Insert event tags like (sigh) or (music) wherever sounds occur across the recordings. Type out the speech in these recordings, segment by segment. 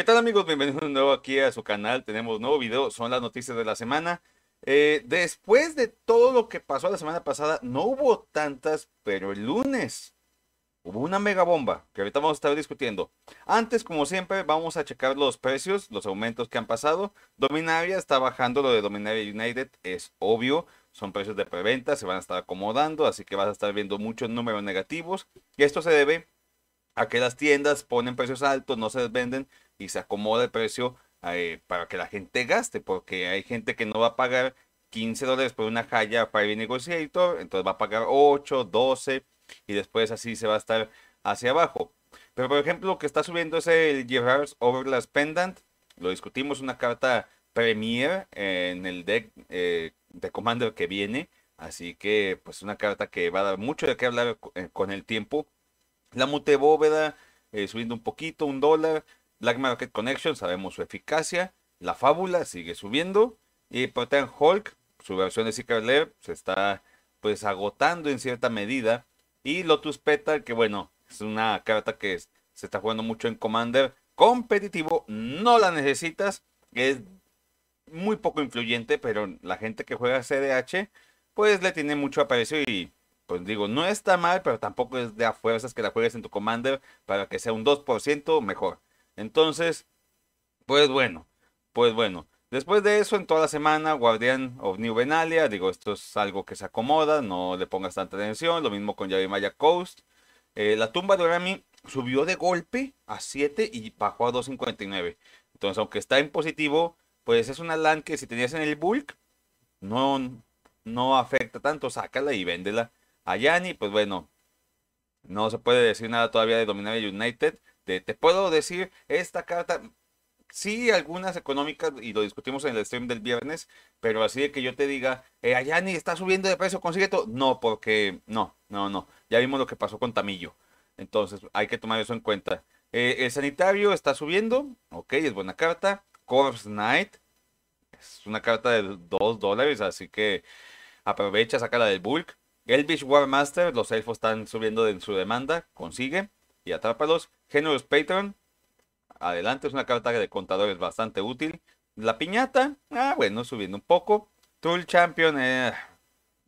¿Qué tal amigos? Bienvenidos de nuevo aquí a su canal. Tenemos nuevo video, son las noticias de la semana. Eh, después de todo lo que pasó la semana pasada, no hubo tantas, pero el lunes hubo una mega bomba que ahorita vamos a estar discutiendo. Antes, como siempre, vamos a checar los precios, los aumentos que han pasado. Dominaria está bajando, lo de Dominaria United es obvio. Son precios de preventa, se van a estar acomodando, así que vas a estar viendo muchos números negativos. Y esto se debe a que las tiendas ponen precios altos, no se venden y se acomoda el precio eh, para que la gente gaste, porque hay gente que no va a pagar 15 dólares por una Haya Fire negociador, entonces va a pagar 8, 12 y después así se va a estar hacia abajo. Pero por ejemplo, lo que está subiendo es el Gerard's Overlast Pendant, lo discutimos, una carta Premier en el deck eh, de Commander que viene, así que pues una carta que va a dar mucho de qué hablar eh, con el tiempo la mute bóveda, eh, subiendo un poquito, un dólar. Black Market Connection, sabemos su eficacia. La fábula sigue subiendo. Y Protean Hulk, su versión de Secret Lair, se está pues agotando en cierta medida. Y Lotus Petal, que bueno, es una carta que se está jugando mucho en Commander. Competitivo, no la necesitas. Es muy poco influyente, pero la gente que juega CDH, pues le tiene mucho aprecio y pues, digo, no está mal, pero tampoco es de a fuerzas que la juegues en tu commander para que sea un 2% mejor. Entonces, pues bueno, pues bueno. Después de eso, en toda la semana, Guardian of New Benalia digo, esto es algo que se acomoda, no le pongas tanta atención, lo mismo con Maya Coast. Eh, la tumba de Orami subió de golpe a 7 y bajó a 2.59. Entonces, aunque está en positivo, pues es una LAN que si tenías en el bulk, no, no afecta tanto, sácala y véndela a pues bueno, no se puede decir nada todavía de Dominaria United. te puedo decir, esta carta, sí, algunas económicas, y lo discutimos en el stream del viernes, pero así de que yo te diga, eh, Ayani está subiendo de precio, consigue No, porque no, no, no. Ya vimos lo que pasó con Tamillo. Entonces, hay que tomar eso en cuenta. Eh, el sanitario está subiendo, ok, es buena carta. Corpse Knight, es una carta de 2 dólares, así que aprovecha, la del bulk. Elvish Warmaster, los elfos están subiendo en su demanda, consigue y atrápalos. Generous Patron, adelante, es una carta de contadores bastante útil. La piñata, ah, bueno, subiendo un poco. Tool Champion, eh,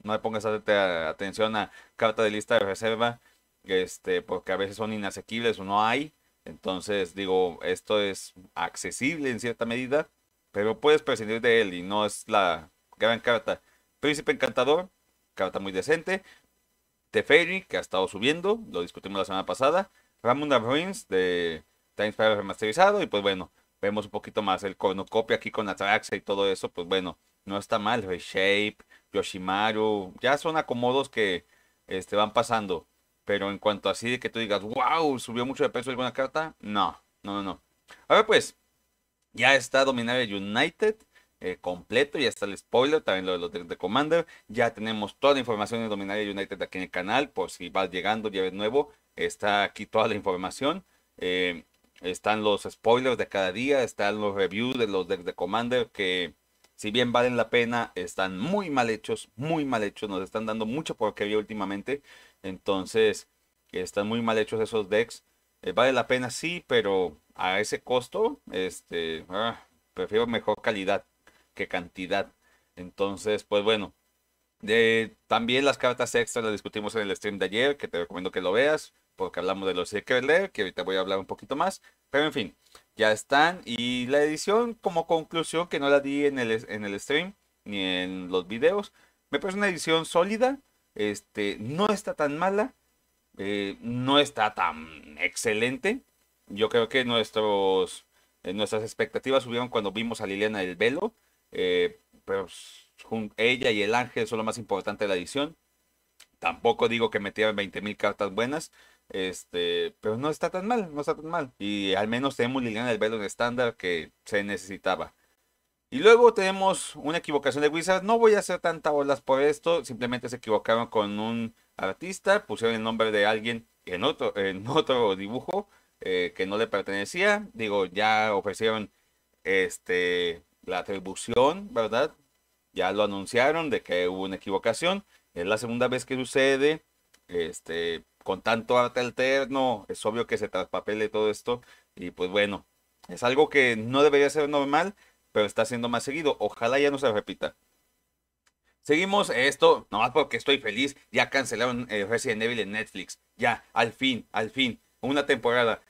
no le pongas atención a carta de lista de reserva, este, porque a veces son inasequibles o no hay. Entonces, digo, esto es accesible en cierta medida, pero puedes prescindir de él y no es la gran carta. Príncipe Encantador, carta muy decente. Teferi, que ha estado subiendo, lo discutimos la semana pasada. Ramunda Ruins de Times Fire remasterizado. Y pues bueno, vemos un poquito más el cornucopia aquí con Atraxa y todo eso. Pues bueno, no está mal. Reshape, Yoshimaru, ya son acomodos que este, van pasando. Pero en cuanto así de que tú digas, wow, subió mucho de peso buena carta, no, no, no, no. A ver, pues, ya está Dominaria United. Eh, completo, ya está el spoiler, también lo de los decks de Commander, ya tenemos toda la información de Dominaria United aquí en el canal, por si vas llegando ya de nuevo, está aquí toda la información, eh, están los spoilers de cada día, están los reviews de los decks de Commander que si bien valen la pena, están muy mal hechos, muy mal hechos, nos están dando mucho porquería últimamente, entonces están muy mal hechos esos decks, eh, vale la pena sí, pero a ese costo, este, ah, prefiero mejor calidad qué cantidad. Entonces, pues bueno, también las cartas extras las discutimos en el stream de ayer, que te recomiendo que lo veas, porque hablamos de los Secret Lair, que ahorita voy a hablar un poquito más. Pero en fin, ya están. Y la edición, como conclusión, que no la di en el, en el stream ni en los videos, me parece una edición sólida. Este, no está tan mala, eh, no está tan excelente. Yo creo que nuestros, eh, nuestras expectativas subieron cuando vimos a Liliana del Velo eh, pero pues, ella y el ángel son lo más importante de la edición. Tampoco digo que metieran 20.000 cartas buenas, este, pero no está tan mal, no está tan mal. Y al menos tenemos Liliana del Velo en estándar que se necesitaba. Y luego tenemos una equivocación de Wizard. No voy a hacer tantas olas por esto. Simplemente se equivocaron con un artista. Pusieron el nombre de alguien en otro, (laughs) dibujo eh, que no le pertenecía. Digo, ya ofrecieron este la atribución, ¿verdad? Ya lo anunciaron de que hubo una equivocación. Es la segunda vez que sucede. Este, con tanto arte alterno, es obvio que se traspapele todo esto. Y pues bueno, es algo que no debería ser normal, pero está siendo más seguido. Ojalá ya no se repita. Seguimos esto, nomás porque estoy feliz. Ya cancelaron eh, Resident Evil en Netflix. Ya, al fin, al fin. Una temporada.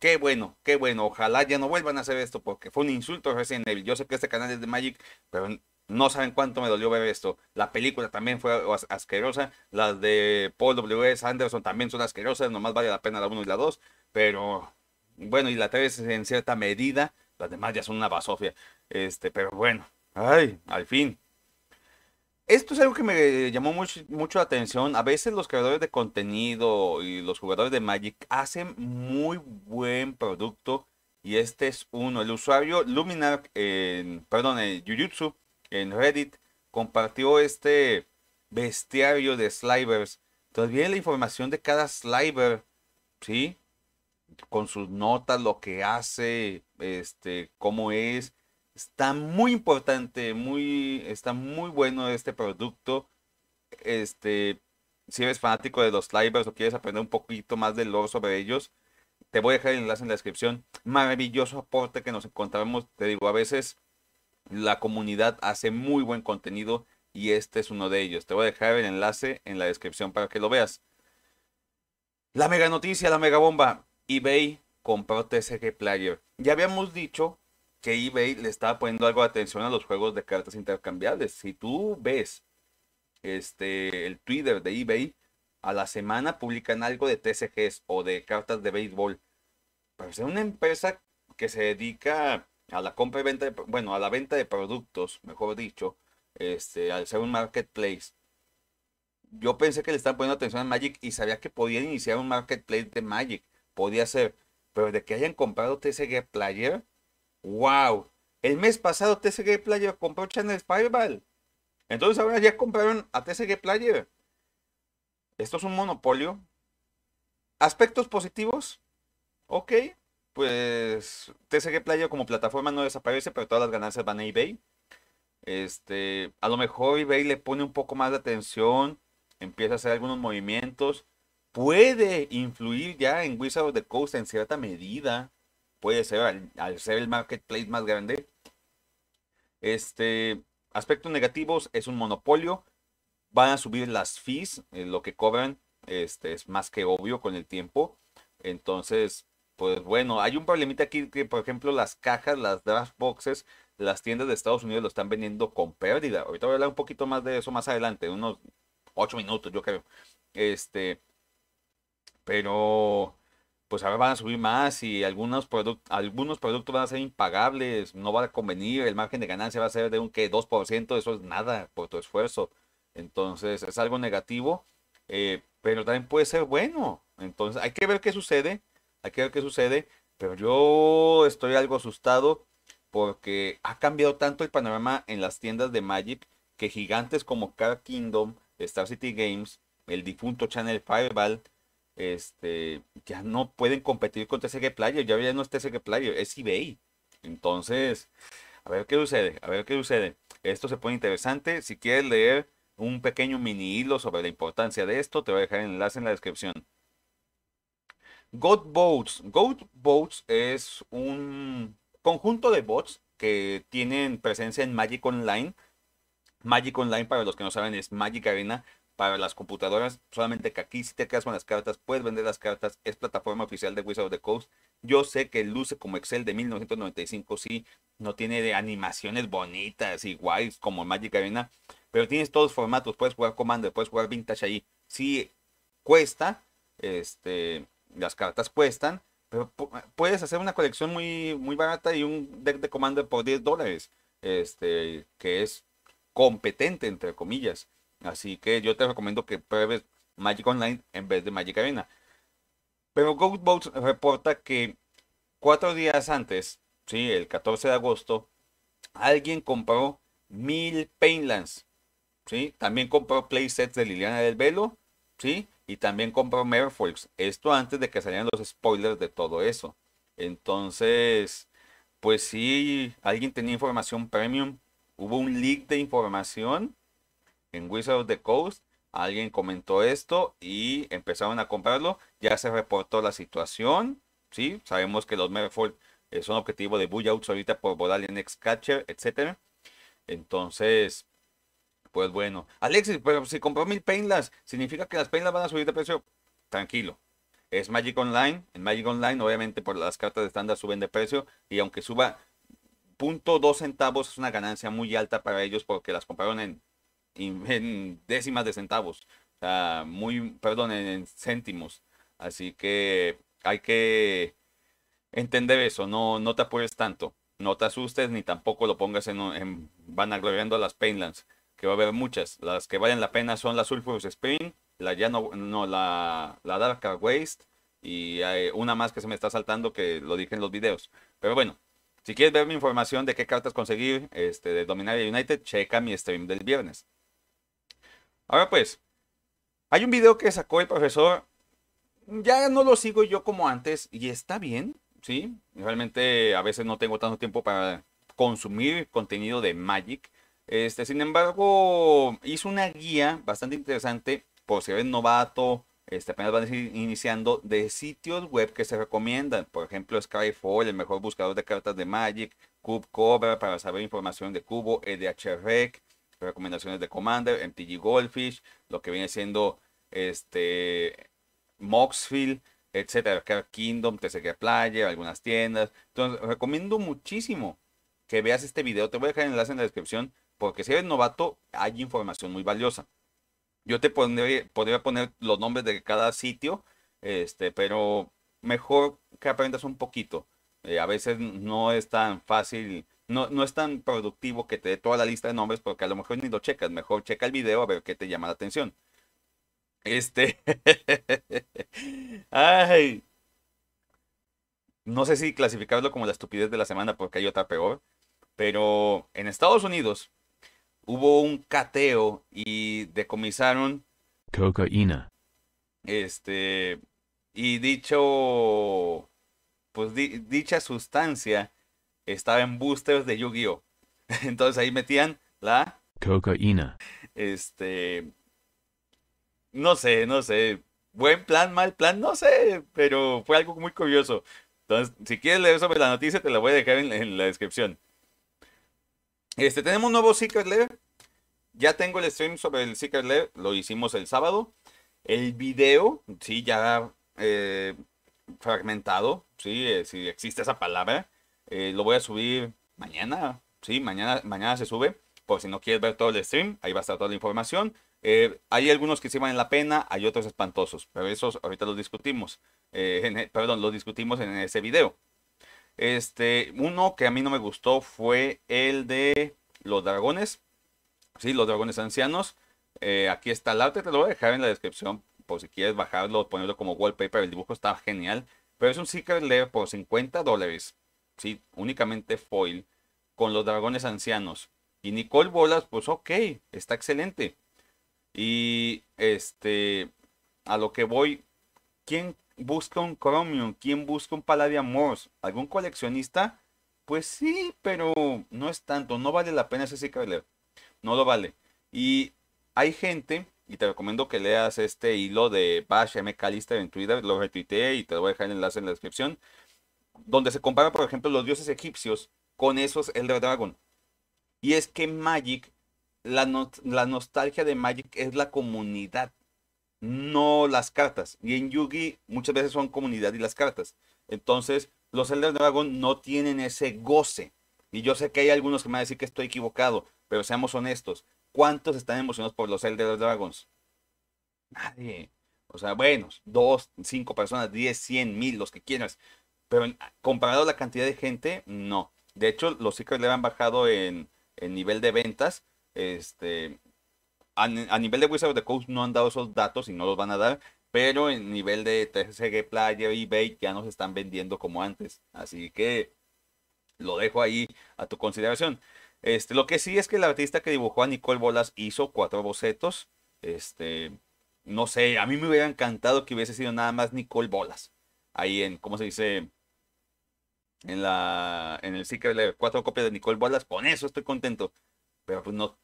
Qué bueno, qué bueno. Ojalá ya no vuelvan a hacer esto porque fue un insulto recién, Yo sé que este canal es de Magic, pero no saben cuánto me dolió ver esto. La película también fue asquerosa. Las de Paul W.S. Anderson también son asquerosas. Nomás vale la pena la 1 y la 2. Pero bueno, y la 3 en cierta medida. Las demás ya son una basofia. Este, pero bueno. Ay, al fin. Esto es algo que me llamó mucho, la atención. A veces los creadores de contenido y los jugadores de Magic hacen muy buen producto y este es uno. El usuario Luminar, en, perdón, en Jujutsu, en Reddit, compartió este bestiario de slivers. Entonces viene la información de cada sliver, ¿sí? Con sus notas, lo que hace, este, cómo es, Está muy importante, muy, está muy bueno este producto. Este, si eres fanático de los slivers o quieres aprender un poquito más de lore sobre ellos, te voy a dejar el enlace en la descripción. Maravilloso aporte que nos encontramos. Te digo, a veces la comunidad hace muy buen contenido y este es uno de ellos. Te voy a dejar el enlace en la descripción para que lo veas. La mega noticia, la mega bomba. eBay compró TSG Player. Ya habíamos dicho que eBay le estaba poniendo algo de atención a los juegos de cartas intercambiables. Si tú ves este, el Twitter de eBay, a la semana publican algo de TCGs o de cartas de béisbol. Pero pues, es una empresa que se dedica a la compra y venta, bueno, a la venta de productos, mejor dicho, este, al ser un marketplace. Yo pensé que le estaban poniendo atención a Magic y sabía que podían iniciar un marketplace de Magic. Podía ser. Pero de que hayan comprado TCG Player, ¡Wow! El mes pasado TCG Player compró Channel Fireball. Entonces ahora ya compraron a TCG Player. Esto es un monopolio. Aspectos positivos. Ok. Pues TCG Player como plataforma no desaparece, pero todas las ganancias van a eBay. Este, a lo mejor eBay le pone un poco más de atención, empieza a hacer algunos movimientos. Puede influir ya en Wizard of the Coast en cierta medida puede ser al, ser el marketplace más grande. Este, aspectos negativos es un monopolio. Van a subir las fees, eh, lo que cobran este, es más que obvio con el tiempo. Entonces, pues bueno, hay un problemita aquí que, por ejemplo, las cajas, las draft boxes, las tiendas de Estados Unidos lo están vendiendo con pérdida. Ahorita voy a hablar un poquito más de eso más adelante, unos 8 minutos, yo creo. Este, pero pues ahora van a subir más y algunos, productos, algunos productos van a ser impagables, no va a convenir, el margen de ganancia va a ser de un que 2%, eso es nada por tu esfuerzo. Entonces es algo negativo, eh, pero también puede ser bueno. Entonces hay que ver qué sucede, hay que ver qué sucede, pero yo estoy algo asustado porque ha cambiado tanto el panorama en las tiendas de Magic que gigantes como Card Kingdom, Star City Games, el difunto Channel Fireball, este, ya no pueden competir con TSG Player, ya, no es TCG Player, es eBay. Entonces, a ver qué sucede, a ver qué sucede. Esto se pone interesante. Si quieres leer un pequeño mini hilo sobre la importancia de esto, te voy a dejar el enlace en la descripción. Goat Boats. Goat Boats es un conjunto de bots que tienen presencia en Magic Online. Magic Online, para los que no saben, es Magic Arena, para las computadoras, solamente que aquí si te quedas con las cartas, puedes vender las cartas, es plataforma oficial de Wizard of the Coast. Yo sé que luce como Excel de 1995, sí, no tiene de animaciones bonitas y guays como Magic Arena, pero tienes todos los formatos, puedes jugar Commander, puedes jugar Vintage ahí. Sí, cuesta, este, las cartas cuestan, pero puedes hacer una colección muy, muy barata y un deck de Commander por 10 dólares, este, que es competente, entre comillas. Así que yo te recomiendo que pruebes Magic Online en vez de Magic Arena. Pero Goatboat reporta que cuatro días antes, sí, el 14 de agosto, alguien compró mil Painlands, sí, también compró playsets de Liliana del Velo, sí, y también compró Merfolk. Esto antes de que salieran los spoilers de todo eso. Entonces, pues sí, alguien tenía información premium, hubo un leak de información en Wizard of the Coast alguien comentó esto y empezaron a comprarlo. Ya se reportó la situación. Sí, sabemos que los Merfolk eh, son objetivo de bullouts ahorita por volar en Catcher, etc. Entonces, pues bueno. Alexis, pero si compró mil painlas, ¿significa que las painlas van a subir de precio? Tranquilo. Es Magic Online. En Magic Online, obviamente, por las cartas de estándar suben de precio. Y aunque suba 0.2 centavos, es una ganancia muy alta para ellos porque las compraron en en décimas de centavos, o muy, perdón, en céntimos. Así que hay que entender eso, no, no te apures tanto, no te asustes ni tampoco lo pongas en, van vanagloriando a las Painlands, que va a haber muchas. Las que valen la pena son la Ulfus Spring, la ya no, no la, la Dark Waste y hay una más que se me está saltando que lo dije en los videos. Pero bueno, si quieres ver mi información de qué cartas conseguir este, de Dominaria United, checa mi stream del viernes. Ahora pues, hay un video que sacó el profesor, ya no lo sigo yo como antes y está bien, ¿sí? Realmente a veces no tengo tanto tiempo para consumir contenido de Magic. Este, sin embargo, hizo una guía bastante interesante por si eres novato, este, apenas van a ir iniciando de sitios web que se recomiendan. Por ejemplo, Skyfall, el mejor buscador de cartas de Magic, Cube Cobra para saber información de Cubo, EDHREC, recomendaciones de Commander, MTG Goldfish, lo que viene siendo este Moxfield, etcétera, Kingdom, TCG Player, algunas tiendas. Entonces, recomiendo muchísimo que veas este video. Te voy a dejar el enlace en la descripción porque si eres novato hay información muy valiosa. Yo te podría poner los nombres de cada sitio, este, pero mejor que aprendas un poquito. Eh, a veces no es tan fácil no, es tan productivo que te dé toda la lista de nombres porque a lo mejor ni lo checas, mejor checa el video a ver qué te llama la atención. Este. (laughs) Ay. No sé si clasificarlo como la estupidez de la semana porque hay otra peor. Pero en Estados Unidos hubo un cateo y decomisaron. Cocaína. Este. Y dicho. Pues dicha sustancia estaba en boosters de Yu-Gi-Oh. (laughs) Entonces ahí metían la cocaína. Este no sé, no sé, buen plan, mal plan, no sé, pero fue algo muy curioso. Entonces, si quieres leer sobre la noticia, te la voy a dejar en, la descripción. Este, tenemos un nuevo Secret Lair. Ya tengo el stream sobre el Secret Lair, lo hicimos el sábado. El video, sí, ya eh, fragmentado, sí, eh, si existe esa palabra. Eh, lo voy a subir mañana. Sí, mañana, mañana se sube. Por si no quieres ver todo el stream, ahí va a estar toda la información. Eh, hay algunos que sí valen la pena, hay otros espantosos, pero esos ahorita los discutimos. Eh, e, perdón, los discutimos en ese video. Este, uno que a mí no me gustó fue el de los dragones. Sí, los dragones ancianos. aquí está el arte, te lo voy a dejar en la descripción por si quieres bajarlo, ponerlo como wallpaper. El dibujo está genial, pero es un Secret Lair por 50 dólares sí, únicamente foil, con los dragones ancianos. Y Nicole Bolas, pues ok, está excelente. Y este, a lo que voy, ¿quién busca un Chromium? ¿Quién busca un Palladium Morse? ¿Algún coleccionista? Pues sí, pero no es tanto, no vale la pena ese leer No lo vale. Y hay gente, y te recomiendo que leas este hilo de Bash M. en Twitter, lo retuiteé y te voy a dejar el enlace en la descripción donde se compara, por ejemplo, los dioses egipcios con esos Elder Dragon. Y es que Magic, la, nostalgia de Magic es la comunidad, no las cartas. Y en Yugi muchas veces son comunidad y las cartas. Entonces, los Elder Dragon no tienen ese goce. Y yo sé que hay algunos que me van a decir que estoy equivocado, pero seamos honestos. ¿Cuántos están emocionados por los Elder Dragons? Nadie. O sea, bueno, dos, cinco personas, diez, cien, mil, los que quieras. Pero comparado a la cantidad de gente, no. De hecho, los Secret le han bajado en, nivel de ventas. Este, a, nivel de Wizard of the Coast no han dado esos datos y no los van a dar. Pero en nivel de TCG Player, eBay ya no se están vendiendo como antes. Así que lo dejo ahí a tu consideración. Este, lo que sí es que el artista que dibujó a Nicole Bolas hizo cuatro bocetos. Este, no sé, a mí me hubiera encantado que hubiese sido nada más Nicole Bolas. Ahí en, ¿cómo se dice? en, la, en el Secret cuatro copias de Nicole Wallace, con eso estoy contento. Pero pues no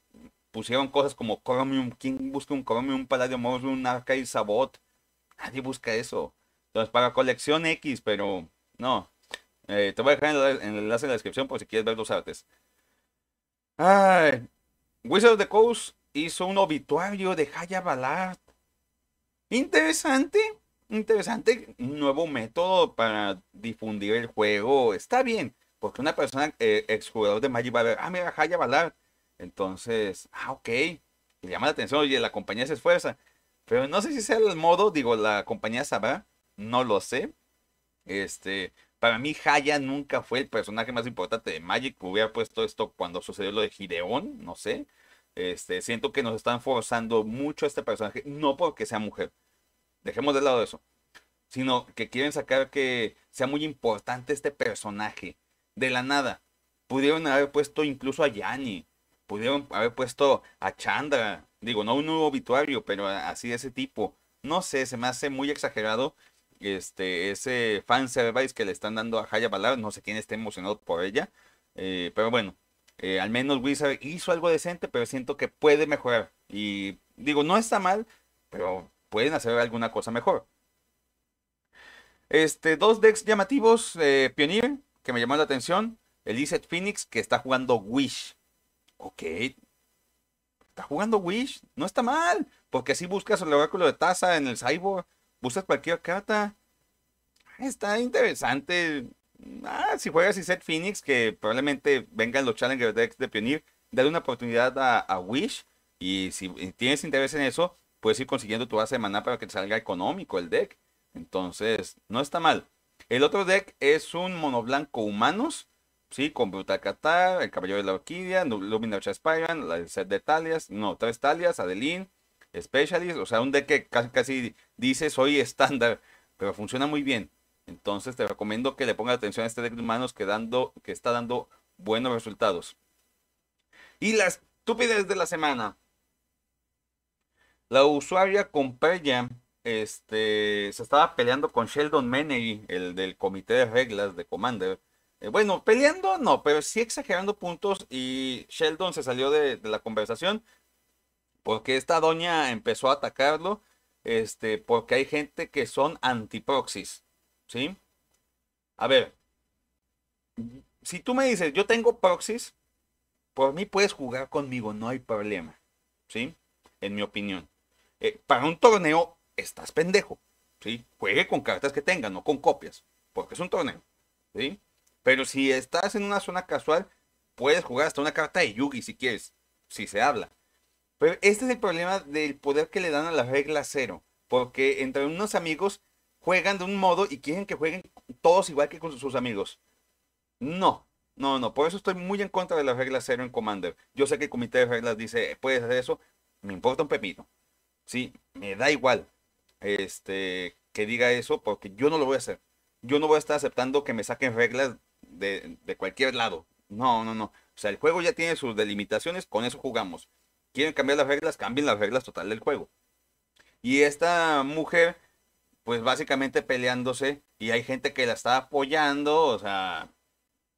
pusieron cosas como Chromium, ¿quién busca un Chromium, Paladio Morse, un Arca y Sabot? Nadie busca eso. Entonces, para colección X, pero no. Eh, te voy a dejar el enlace en la descripción por si quieres ver los artes. Ay, Wizard of the Coast hizo un obituario de Haya Ballard. Interesante interesante nuevo método para difundir el juego. Está bien, porque una persona, eh, exjugador de Magic va a ver, ah, mira, Haya Balar. Entonces, ah, ok, le llama la atención, oye, la compañía se esfuerza. Pero no sé si sea el modo, digo, la compañía sabrá, no lo sé. Este, para mí Haya nunca fue el personaje más importante de Magic. Hubiera puesto esto cuando sucedió lo de Gideon, no sé. Este, siento que nos están forzando mucho este personaje, no porque sea mujer, Dejemos de lado eso. Sino que quieren sacar que sea muy importante este personaje. De la nada. Pudieron haber puesto incluso a Yanni. Pudieron haber puesto a Chandra. Digo, no un nuevo obituario, pero así de ese tipo. No sé, se me hace muy exagerado este, ese fan service que le están dando a Haya Balar. No sé quién está emocionado por ella. Eh, pero bueno, eh, al menos Wizard hizo algo decente, pero siento que puede mejorar. Y digo, no está mal, pero pueden hacer alguna cosa mejor. Este, dos decks llamativos, eh, Pioneer, que me llamó la atención, El set Phoenix, que está jugando Wish. Ok. Está jugando Wish, no está mal, porque así buscas el oráculo de taza en el cyborg, buscas cualquier carta. Ah, está interesante. Ah, si juegas Set Phoenix, que probablemente vengan los Challenger decks de Pioneer, dale una oportunidad a Wish. Y si tienes interés en eso, puedes ir consiguiendo tu base de para que salga económico el deck. Entonces, no está mal. El otro deck es un mono blanco humanos. Sí, con Brutal Catar, el Caballero de la Orquídea, Lumina Spiran, el set de Talias, no, tres Talias, Adeline, Specialist, o sea, un deck que casi, dice soy (laughs) estándar, pero funciona muy bien. Entonces te recomiendo que le pongas atención a este deck de humanos que, que está dando buenos resultados. Y las estupidez de la semana. La usuaria con este, se estaba peleando con Sheldon Meney, el del comité de reglas de Commander. Eh, bueno, peleando no, pero sí exagerando puntos y Sheldon se salió de, la conversación porque esta doña empezó a atacarlo este, porque hay gente que son antiproxys, ¿sí? A ver, si tú me dices, yo tengo proxies, por mí puedes jugar conmigo, no hay problema, ¿sí? En mi opinión. Eh, para un torneo estás pendejo, Juegue con cartas que tenga, no con copias, porque es un torneo, ¿sí? Pero si estás en una zona casual, puedes jugar hasta una carta de Yugi si quieres, si se habla. Pero este es el problema del poder que le dan a la regla cero, porque entre unos amigos juegan de un modo y quieren que jueguen todos igual que con sus amigos. No, no, no, por eso estoy muy en contra de la regla cero en Commander. Yo sé que el comité de reglas dice, eh, puedes hacer eso, me importa un pepino. ¿sí? Me da igual este, que diga eso porque yo no lo voy a hacer. Yo no voy a estar aceptando que me saquen reglas de, de cualquier lado. No, no, no. O sea, el juego ya tiene sus delimitaciones, con eso jugamos. Quieren cambiar las reglas, cambien las reglas total del juego. Y esta mujer, pues básicamente peleándose y hay gente que la está apoyando, o sea,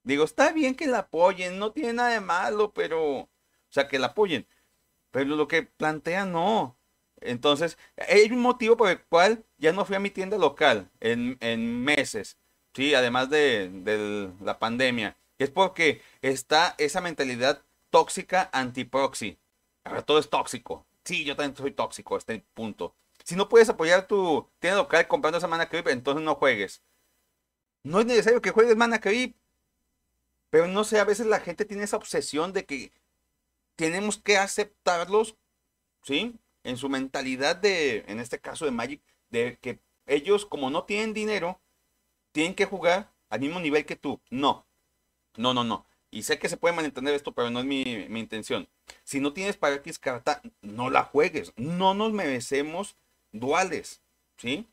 digo, está bien que la apoyen, no tiene nada de malo, pero, o sea, que la apoyen. Pero lo que plantea no, entonces, hay un motivo por el cual ya no fui a mi tienda local en, en meses, ¿sí? Además de, la pandemia. es porque está esa mentalidad tóxica antiproxy. Ahora todo es tóxico. Sí, yo también soy tóxico, este punto. Si no puedes apoyar tu tienda local comprando esa Mana Creep, entonces no juegues. No es necesario que juegues Mana Creep. Pero no sé, a veces la gente tiene esa obsesión de que tenemos que aceptarlos, ¿sí? en su mentalidad de, en este caso de Magic, de que ellos como no tienen dinero, tienen que jugar al mismo nivel que tú. No, no, no, no. Y sé que se puede mantener esto, pero no es mi, mi intención. Si no tienes para X carta, no la juegues. No nos merecemos duales, ¿sí?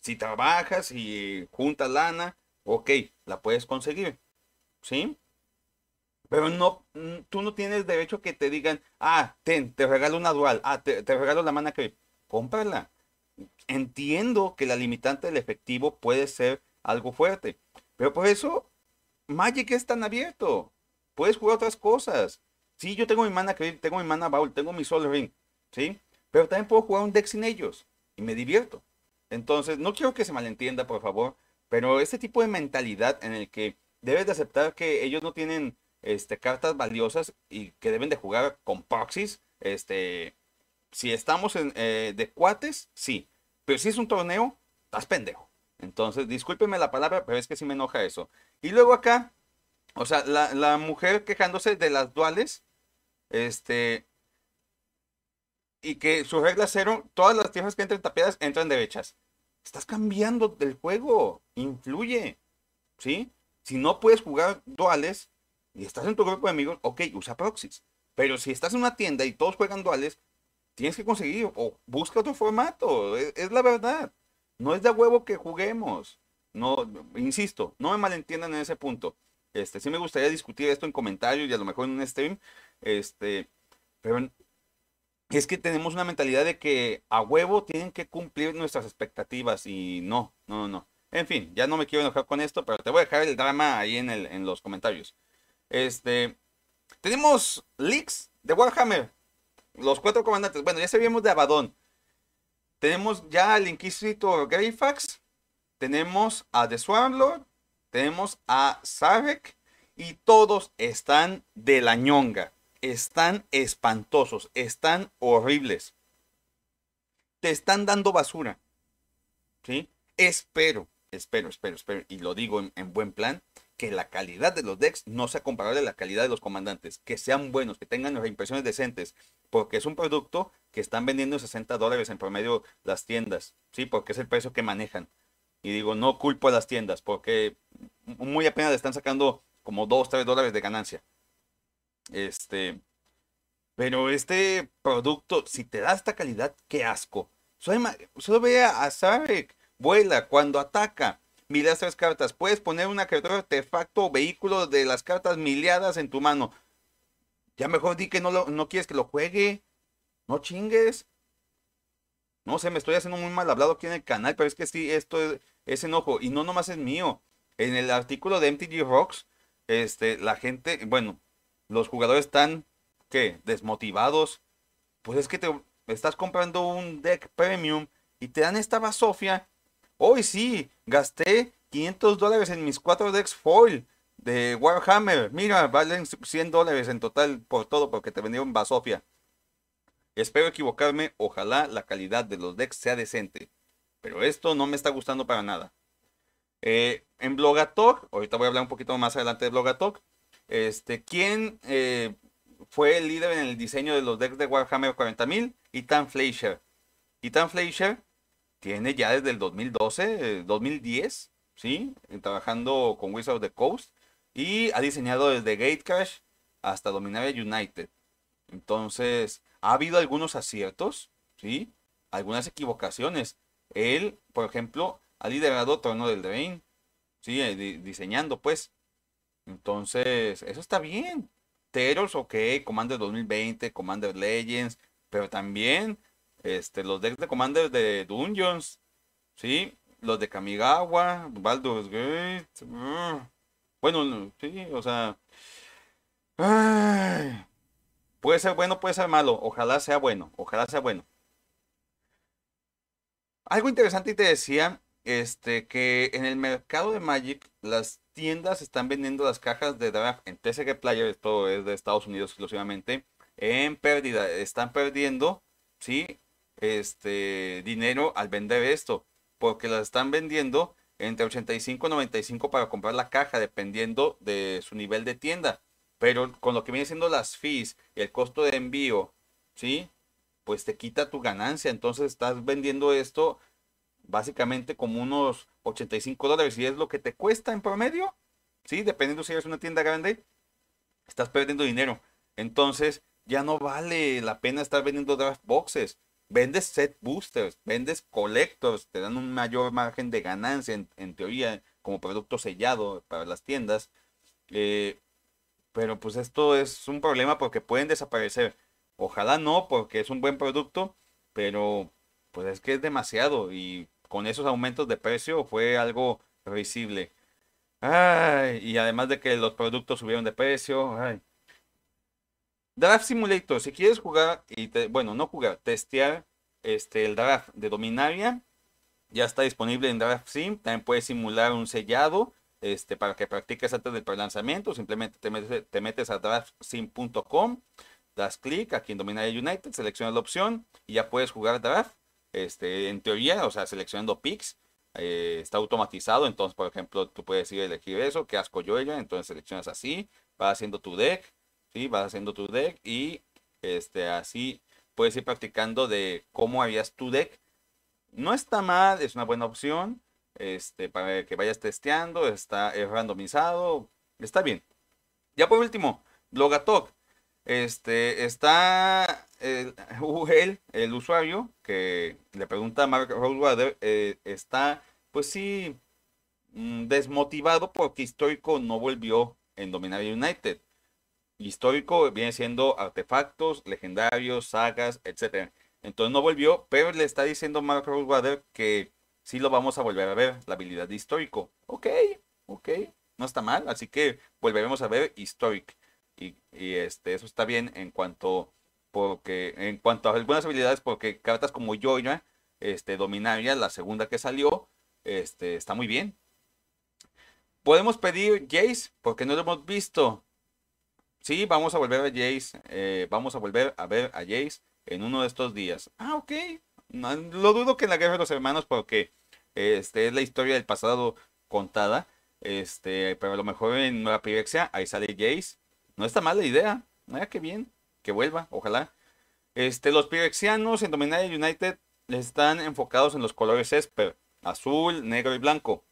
Si trabajas y juntas lana, ok, la puedes conseguir, ¿sí? Pero no, mm, tú no tienes derecho que te digan, ah, ten, te regalo una dual, ah, te, regalo la mana que cómprala. Entiendo que la limitante del efectivo puede ser algo fuerte, pero por eso Magic es tan abierto. Puedes jugar otras cosas. Sí, yo tengo mi mana que tengo mi mana baul, tengo mi Sol ring, ¿sí? Pero también puedo jugar un deck sin ellos y me divierto. Entonces, no quiero que se malentienda, por favor, pero este tipo de mentalidad en el que debes de aceptar que ellos no tienen este, cartas valiosas y que deben de jugar con proxies. Este, si estamos en, eh, de cuates, sí. Pero si es un torneo, estás pendejo. Entonces, discúlpeme la palabra, pero es que sí me enoja eso. Y luego acá, o sea, la, mujer quejándose de las duales, este, y que su regla cero, todas las tierras que entran tapiadas entran derechas. Estás cambiando del juego, influye, ¿sí? Si no puedes jugar duales, y estás en tu grupo de amigos, ok, usa proxies. Pero si estás en una tienda y todos juegan duales, tienes que conseguir o busca otro formato. E, es, la verdad. No es de huevo que juguemos. No, insisto, no me malentiendan en ese punto. Este, sí me gustaría discutir esto en comentarios y a lo mejor en un stream. Este, pero es que tenemos una mentalidad de que a huevo tienen que cumplir nuestras expectativas y no, no, no. En fin, ya no me quiero enojar con esto, pero te voy a dejar el drama ahí en, el, en los comentarios. Este, tenemos leaks de Warhammer. Los cuatro comandantes. Bueno, ya sabíamos de Abaddon. Tenemos ya al Inquisitor Greyfax. Tenemos a The Swarmlord. Tenemos a Sarek. Y todos están de la ñonga. Están espantosos. Están horribles. Te están dando basura. ¿Sí? Espero, espero, espero, espero. Y lo digo en buen plan que la calidad de los decks no sea comparable a la calidad de los comandantes, que sean buenos, que tengan impresiones decentes, porque es un producto que están vendiendo 60 dólares en promedio las tiendas, ¿sí? Porque es el precio que manejan. Y digo, no culpo a las tiendas, porque muy apenas le están sacando como 2, 3 dólares de ganancia. Este, pero este producto, si te da esta calidad, qué asco. Solo, solo ve a Zarek, vuela cuando ataca mileas tres cartas. Puedes poner una criatura, artefacto o vehículo de las cartas miliadas en tu mano. Ya mejor di que no, lo, no quieres que lo juegue. No chingues. No sé, me estoy haciendo muy mal hablado aquí en el canal, pero es que sí, esto es, enojo. Y no nomás es mío. En el artículo de MTG Rocks, este, la gente, bueno, los jugadores están, ¿qué? Desmotivados. Pues es que te estás comprando un deck premium y te dan esta basofia. Hoy sí, Gasté 500 dólares en mis cuatro decks foil de Warhammer. Mira, valen 100 dólares en total por todo porque te vendieron Basofia. Espero equivocarme, ojalá la calidad de los decks sea decente. Pero esto no me está gustando para nada. Eh, en Blogatok. ahorita voy a hablar un poquito más adelante de Blogatok. Este, ¿Quién eh, fue el líder en el diseño de los decks de Warhammer 40.000? Ethan Fleischer. Ethan Fleischer tiene ya desde el 2012, 2010, eh, ¿sí? Eh, trabajando con Wizards of the Coast y ha diseñado desde Gatecash hasta Dominaria United. Entonces, ha habido algunos aciertos, ¿sí? Algunas equivocaciones. Él, por ejemplo, ha liderado Trono del Drain, ¿sí? Eh, diseñando, pues. Entonces, eso está bien. Teros, ok, Commander 2020, Commander Legends, pero también este, los decks de Commander de Dungeons, ¿sí? Los de Kamigawa, Baldur's Gate. Mm. bueno, sí, o sea. puede ser bueno, puede ser malo. Ojalá sea bueno, ojalá sea bueno. Algo interesante y te decía, este, que en el mercado de Magic, las tiendas están vendiendo las cajas de draft en TCG Player, esto es de Estados Unidos exclusivamente, en pérdida. Están perdiendo, ¿sí? este, dinero al vender esto, porque las están vendiendo entre 85 y 95 para comprar la caja, dependiendo de su nivel de tienda. Pero con lo que viene siendo las fees, el costo de envío, ¿sí? Pues te quita tu ganancia. Entonces estás vendiendo esto básicamente como unos 85 dólares y es lo que te cuesta en promedio, ¿sí? Dependiendo si eres una tienda grande, estás perdiendo dinero. Entonces ya no vale la pena estar vendiendo draft boxes vendes set boosters, vendes collectors, te dan un mayor margen de ganancia en, teoría como producto sellado para las tiendas. Eh, pero pues esto es un problema porque pueden desaparecer. Ojalá no, porque es un buen producto, pero pues es que es demasiado y con esos aumentos de precio fue algo risible. Ay, y además de que los productos subieron de precio, ay, Draft Simulator, si quieres jugar y bueno, no jugar, testear este, el draft de Dominaria, ya está disponible en Draft Sim, también puedes simular un sellado este, para que practiques antes del prelanzamiento, simplemente te metes, a draftsim.com, das clic aquí en Dominaria United, seleccionas la opción y ya puedes jugar draft, este, en teoría, o sea, seleccionando picks, eh, está automatizado, entonces por ejemplo tú puedes ir a elegir eso, que asco yo ella, entonces seleccionas así, vas haciendo tu deck, Vas haciendo tu deck y este, así puedes ir practicando de cómo harías tu deck. No está mal, es una buena opción este, para que vayas testeando, está randomizado, está bien. Ya por último, logatok Este, está el, (laughs) el, usuario que le pregunta a Mark Rosewater, eh, está pues sí mm, desmotivado porque Histórico no volvió en Dominaria United histórico viene siendo artefactos, legendarios, sagas, etc. Entonces no volvió, pero le está diciendo Mark Rosewater que sí lo vamos a volver a ver, la habilidad de histórico. Ok, ok, no está mal, así que volveremos a ver Historic. Y, este, eso está bien en cuanto, porque, en cuanto a algunas habilidades, porque cartas como Joya, este, Dominaria, la segunda que salió, este, está muy bien. Podemos pedir Jace, porque no lo hemos visto. Sí, vamos a volver a Jace. Eh, vamos a volver a ver a Jace en uno de estos días. Ah, ok. lo dudo que en la Guerra de los Hermanos, porque este, es la historia del pasado contada. Este, pero a lo mejor en Nueva Pirexia, ahí sale Jace. No está mala idea. Mira ah, qué bien. Que vuelva, ojalá. Este, los pirexianos en Dominaria United están enfocados en los colores Esper, azul, negro y blanco,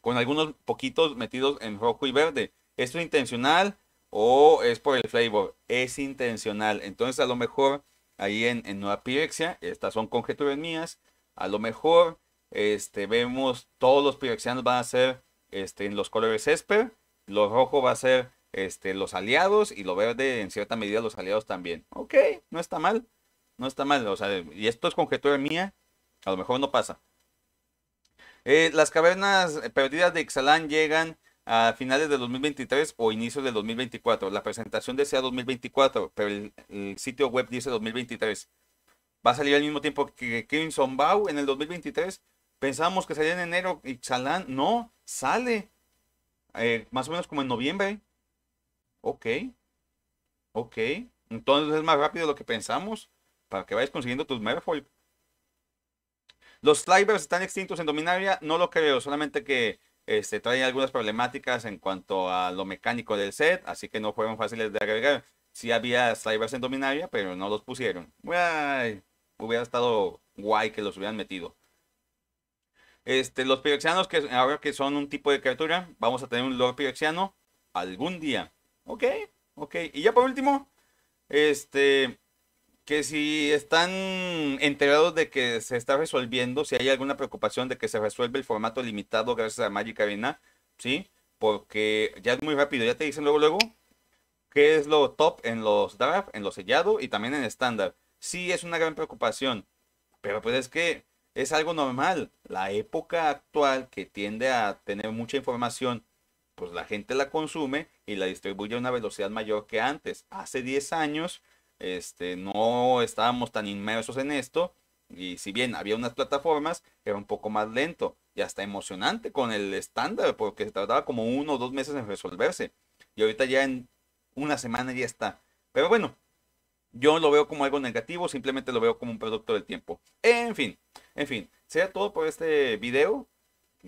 con algunos poquitos metidos en rojo y verde. Esto es intencional, o es por el flavor, es intencional. Entonces a lo mejor ahí en, en Nueva Pirexia, estas son conjeturas mías, a lo mejor este, vemos todos los pirexianos van a ser este, en los colores esper. lo rojo va a ser este, los aliados y lo verde en cierta medida los aliados también. Ok, no está mal, no está mal, o sea, y esto es conjetura mía, a lo mejor no pasa. Eh, las cavernas perdidas de Ixalan llegan a finales de 2023 o inicios del 2024. La presentación desea 2024, pero el, sitio web dice 2023. Va a salir al mismo tiempo que Crimson Bow en el 2023. Pensábamos que salía en enero y Xalan, no, sale eh, más o menos como en noviembre. Ok, ok. Entonces es más rápido de lo que pensamos para que vayas consiguiendo tus Merfolk. Los Slivers están extintos en Dominaria, no lo creo, solamente que este, trae algunas problemáticas en cuanto a lo mecánico del set, así que no fueron fáciles de agregar. Si había slivers en Dominaria, pero no los pusieron. hubiera estado guay que los hubieran metido. Este, los piroxianos, que ahora que son un tipo de criatura, vamos a tener un Lord Piroxiano algún día. Ok, ok. Y ya por último, este, que si están enterados de que se está resolviendo, si hay alguna preocupación de que se resuelve el formato limitado gracias a Magic Arena, ¿sí? Porque ya es muy rápido, ya te dicen luego, luego, qué es lo top en los draft, en los sellado y también en estándar. Sí, es una gran preocupación, pero pues es que es algo normal. La época actual que tiende a tener mucha información, pues la gente la consume y la distribuye a una velocidad mayor que antes. Hace 10 años este, no estábamos tan inmersos en esto. Y si bien había unas plataformas, era un poco más lento y hasta emocionante con el estándar, porque se tardaba como uno o dos meses en resolverse. Y ahorita ya en una semana ya está. Pero bueno, yo lo veo como algo negativo, simplemente lo veo como un producto del tiempo. En fin, en fin, sería todo por este video,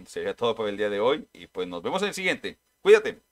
sería todo por el día de hoy y pues nos vemos en el siguiente. Cuídate.